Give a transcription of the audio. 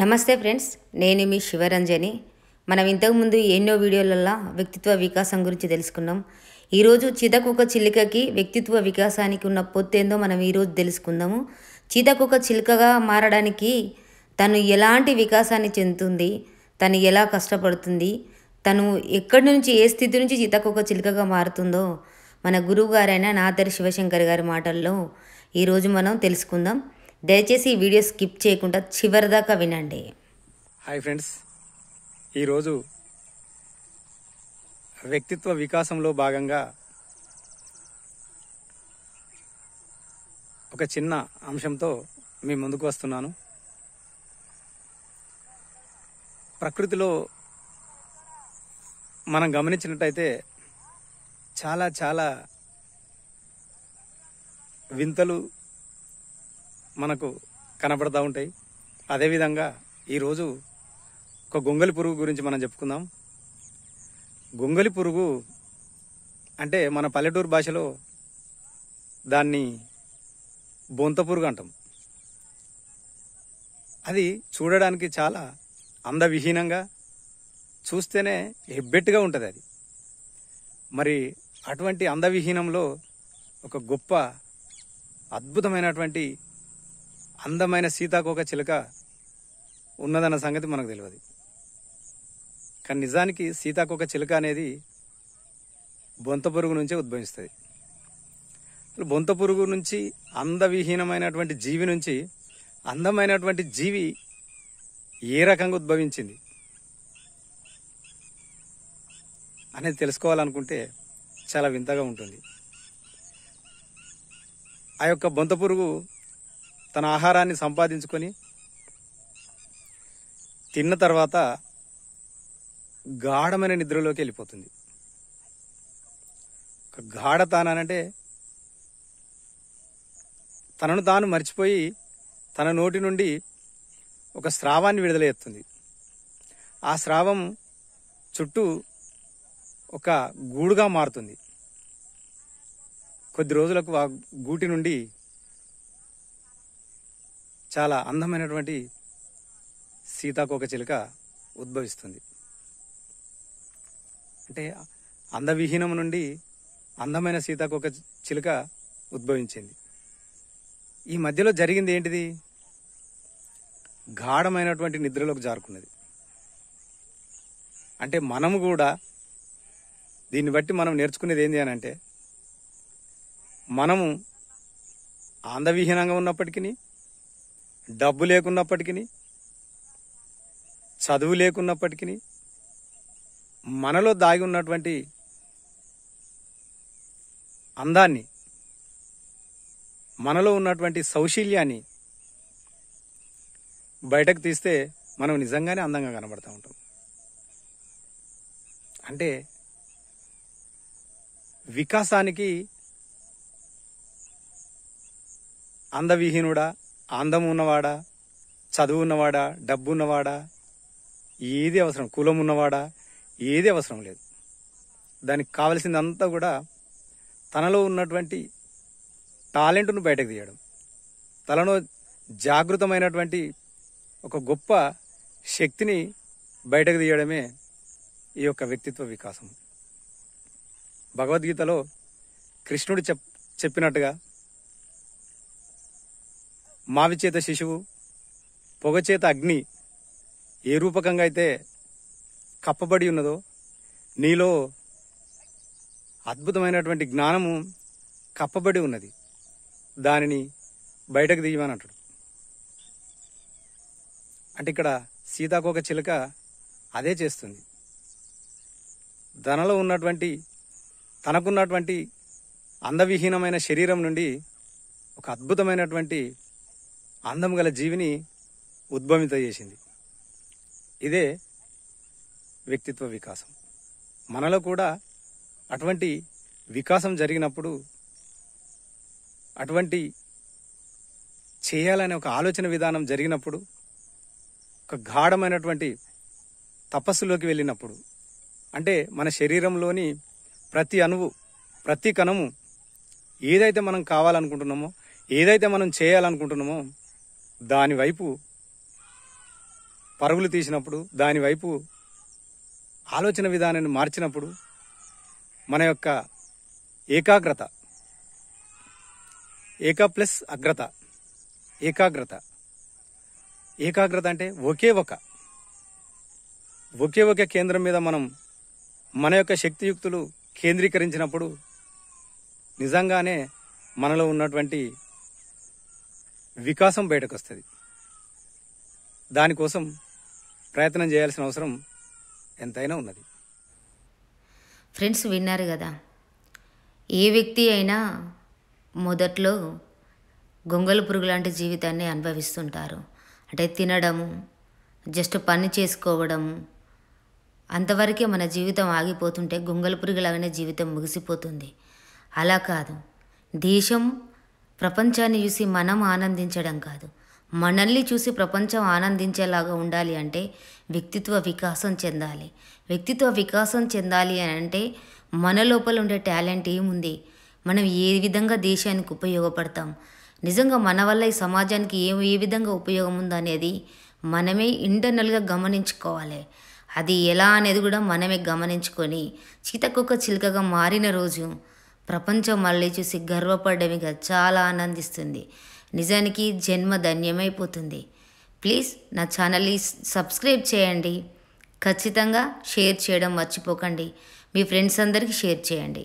నమస్తే ఫ్రెండ్స్ నేను మీ శివరంజని మనం ఇంతకుముందు ఎన్నో వీడియోలలో వ్యక్తిత్వ వికాసం గురించి తెలుసుకున్నాం ఈరోజు చితకుక చిలుకకి వ్యక్తిత్వ వికాసానికి ఉన్న పొత్తేందో మనం ఈరోజు తెలుసుకుందాము చితకుక చిలుకగా మారడానికి తను ఎలాంటి వికాసాన్ని చెందుతుంది తను ఎలా కష్టపడుతుంది తను ఎక్కడి నుంచి ఏ స్థితి నుంచి చితకుక చిలుకగా మారుతుందో మన గురువుగారైన నాదర్ శివశంకర్ గారి మాటల్లో ఈరోజు మనం తెలుసుకుందాం దయచేసి ఈ వీడియో స్కిప్ చేయకుండా చివరిదాకా వినండి హాయ్ ఫ్రెండ్స్ ఈరోజు వ్యక్తిత్వ వికాసంలో భాగంగా ఒక చిన్న అంశంతో మీ ముందుకు వస్తున్నాను ప్రకృతిలో మనం గమనించినట్టయితే చాలా చాలా వింతలు మనకు కనబడతా ఉంటాయి అదేవిధంగా ఈరోజు ఒక గొంగలి పురుగు గురించి మనం చెప్పుకుందాం గొంగలి పురుగు అంటే మన పల్లెటూరు భాషలో దాన్ని బొంత పురుగు అంటాం అది చూడడానికి చాలా అందవిహీనంగా చూస్తేనే హెబ్బెట్టుగా ఉంటుంది అది మరి అటువంటి అందవిహీనంలో ఒక గొప్ప అద్భుతమైనటువంటి అందమైన సీతాకోక చిలుక ఉన్నదన్న సంగతి మనకు తెలియదు కానీ నిజానికి సీతాకోక చిలుక అనేది బొంత పురుగు నుంచే ఉద్భవిస్తుంది బొంత పురుగు నుంచి అందవిహీనమైనటువంటి జీవి నుంచి అందమైనటువంటి జీవి ఏ రకంగా ఉద్భవించింది అనేది తెలుసుకోవాలనుకుంటే చాలా వింతగా ఉంటుంది ఆ యొక్క బొంత పురుగు తన ఆహారాన్ని సంపాదించుకొని తిన్న తర్వాత గాఢమైన నిద్రలోకి వెళ్ళిపోతుంది గాఢతానంటే తనను తాను మర్చిపోయి తన నోటి నుండి ఒక స్రావాన్ని విడుదలెత్తుంది ఆ స్రావం చుట్టూ ఒక గూడుగా మారుతుంది కొద్ది రోజులకు ఆ గూటి నుండి చాలా అందమైనటువంటి సీతాకోక చిలుక ఉద్భవిస్తుంది అంటే అందవిహీనం నుండి అందమైన సీతాకోక చిలుక ఉద్భవించింది ఈ మధ్యలో జరిగింది ఏంటిది గాఢమైనటువంటి నిద్రలోకి జారుకున్నది అంటే మనము కూడా దీన్ని బట్టి మనం నేర్చుకునేది ఏంటి అని అంటే మనము అందవిహీనంగా ఉన్నప్పటికీ డబ్బు లేకున్నప్పటికీ చదువు లేకున్నప్పటికీ మనలో దాగి ఉన్నటువంటి అందాన్ని మనలో ఉన్నటువంటి సౌశీల్యాన్ని బయటకు తీస్తే మనం నిజంగానే అందంగా కనబడుతూ ఉంటాం అంటే వికాసానికి అందవిహీనుడా అందం ఉన్నవాడా చదువు ఉన్నవాడా డబ్బు ఉన్నవాడా ఏది అవసరం కులం ఉన్నవాడా ఏది అవసరం లేదు దానికి కావలసిందంతా కూడా తనలో ఉన్నటువంటి టాలెంట్ను బయటకు తీయడం తనలో జాగృతమైనటువంటి ఒక గొప్ప శక్తిని బయటకు తీయడమే ఈ యొక్క వ్యక్తిత్వ వికాసం భగవద్గీతలో కృష్ణుడు చెప్ చెప్పినట్టుగా మావిచేత శిశువు పొగచేత అగ్ని ఏ రూపకంగా అయితే కప్పబడి ఉన్నదో నీలో అద్భుతమైనటువంటి జ్ఞానము కప్పబడి ఉన్నది దానిని బయటకు తీయమని అంటాడు అంటే ఇక్కడ సీతాకోక చిలుక అదే చేస్తుంది ధనలో ఉన్నటువంటి తనకున్నటువంటి అందవిహీనమైన శరీరం నుండి ఒక అద్భుతమైనటువంటి అందం గల జీవిని ఉద్భవిత చేసింది ఇదే వ్యక్తిత్వ వికాసం మనలో కూడా అటువంటి వికాసం జరిగినప్పుడు అటువంటి చేయాలనే ఒక ఆలోచన విధానం జరిగినప్పుడు ఒక గాఢమైనటువంటి తపస్సులోకి వెళ్ళినప్పుడు అంటే మన శరీరంలోని ప్రతి అణువు ప్రతి కణము ఏదైతే మనం కావాలనుకుంటున్నామో ఏదైతే మనం చేయాలనుకుంటున్నామో దానివైపు పరుగులు తీసినప్పుడు దానివైపు ఆలోచన విధానాన్ని మార్చినప్పుడు మన యొక్క ఏకాగ్రత ఏకా ప్లస్ అగ్రత ఏకాగ్రత ఏకాగ్రత అంటే ఒకే ఒక ఒకే ఒక కేంద్రం మీద మనం మన యొక్క శక్తియుక్తులు కేంద్రీకరించినప్పుడు నిజంగానే మనలో ఉన్నటువంటి వికాసం బయటకు వస్తుంది దానికోసం ప్రయత్నం చేయాల్సిన అవసరం ఎంతైనా ఉన్నది ఫ్రెండ్స్ విన్నారు కదా ఏ వ్యక్తి అయినా మొదట్లో గొంగల పురుగు లాంటి జీవితాన్ని అనుభవిస్తుంటారు అంటే తినడము జస్ట్ పని చేసుకోవడము అంతవరకే మన జీవితం ఆగిపోతుంటే గొంగల పురుగులాగానే జీవితం ముగిసిపోతుంది అలా కాదు దేశం ప్రపంచాన్ని చూసి మనం ఆనందించడం కాదు మనల్ని చూసి ప్రపంచం ఆనందించేలాగా ఉండాలి అంటే వ్యక్తిత్వ వికాసం చెందాలి వ్యక్తిత్వ వికాసం చెందాలి అని అంటే మన లోపల ఉండే టాలెంట్ ఏముంది మనం ఏ విధంగా దేశానికి ఉపయోగపడతాం నిజంగా మన వల్ల ఈ సమాజానికి ఏ ఏ విధంగా ఉపయోగం ఉందనేది మనమే ఇంటర్నల్గా గమనించుకోవాలి అది ఎలా అనేది కూడా మనమే గమనించుకొని చీతకొక్క చిలుకగా మారిన రోజు ప్రపంచం మళ్ళీ చూసి గర్వపడమిగా చాలా ఆనందిస్తుంది నిజానికి జన్మ ధన్యమైపోతుంది ప్లీజ్ నా ఛానల్ని సబ్స్క్రైబ్ చేయండి ఖచ్చితంగా షేర్ చేయడం మర్చిపోకండి మీ ఫ్రెండ్స్ అందరికీ షేర్ చేయండి